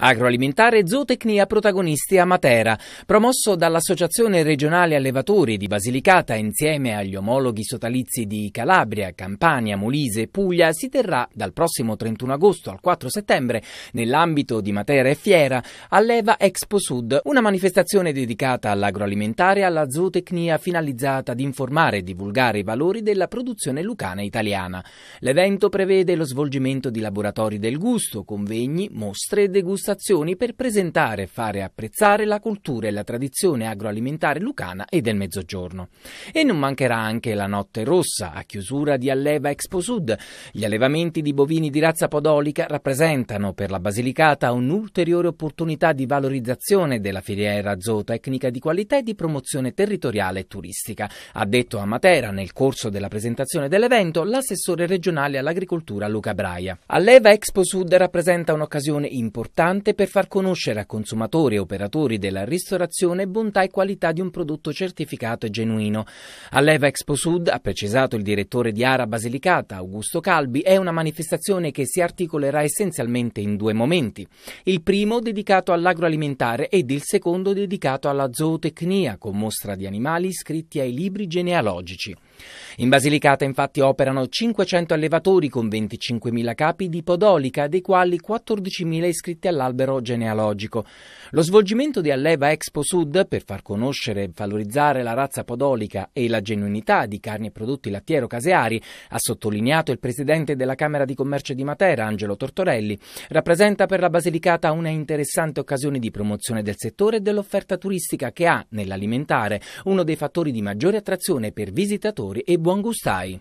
Agroalimentare e zootecnia protagonisti a Matera, promosso dall'Associazione regionale allevatori di Basilicata insieme agli omologhi sodalizi di Calabria, Campania, Molise e Puglia, si terrà dal prossimo 31 agosto al 4 settembre nell'ambito di Matera e Fiera all'Eva Expo Sud, una manifestazione dedicata all'agroalimentare e alla zootecnia finalizzata ad informare e divulgare i valori della produzione lucana italiana. L'evento prevede lo svolgimento di laboratori del gusto, convegni, mostre e degustazioni manifestazioni per presentare e fare apprezzare la cultura e la tradizione agroalimentare lucana e del Mezzogiorno. E non mancherà anche la Notte Rossa, a chiusura di Alleva Expo Sud. Gli allevamenti di bovini di razza podolica rappresentano per la Basilicata un'ulteriore opportunità di valorizzazione della filiera zootecnica di qualità e di promozione territoriale e turistica. Ha detto a Matera, nel corso della presentazione dell'evento, l'assessore regionale all'agricoltura Luca Braia. Alleva Expo Sud rappresenta un'occasione importante importante per far conoscere a consumatori e operatori della ristorazione bontà e qualità di un prodotto certificato e genuino. All'Eva Expo Sud, ha precisato il direttore di Ara Basilicata, Augusto Calbi, è una manifestazione che si articolerà essenzialmente in due momenti. Il primo dedicato all'agroalimentare ed il secondo dedicato alla zootecnia, con mostra di animali iscritti ai libri genealogici. In Basilicata infatti operano 500 allevatori con 25.000 capi di podolica, dei quali 14.000 iscritti all'albero genealogico. Lo svolgimento di Alleva Expo Sud per far conoscere e valorizzare la razza podolica e la genuinità di carni e prodotti lattiero-caseari, ha sottolineato il presidente della Camera di Commercio di Matera, Angelo Tortorelli, rappresenta per la Basilicata una interessante occasione di promozione del settore e dell'offerta turistica che ha, nell'alimentare, uno dei fattori di maggiore attrazione per visitatori ascoltatori e buon gustai.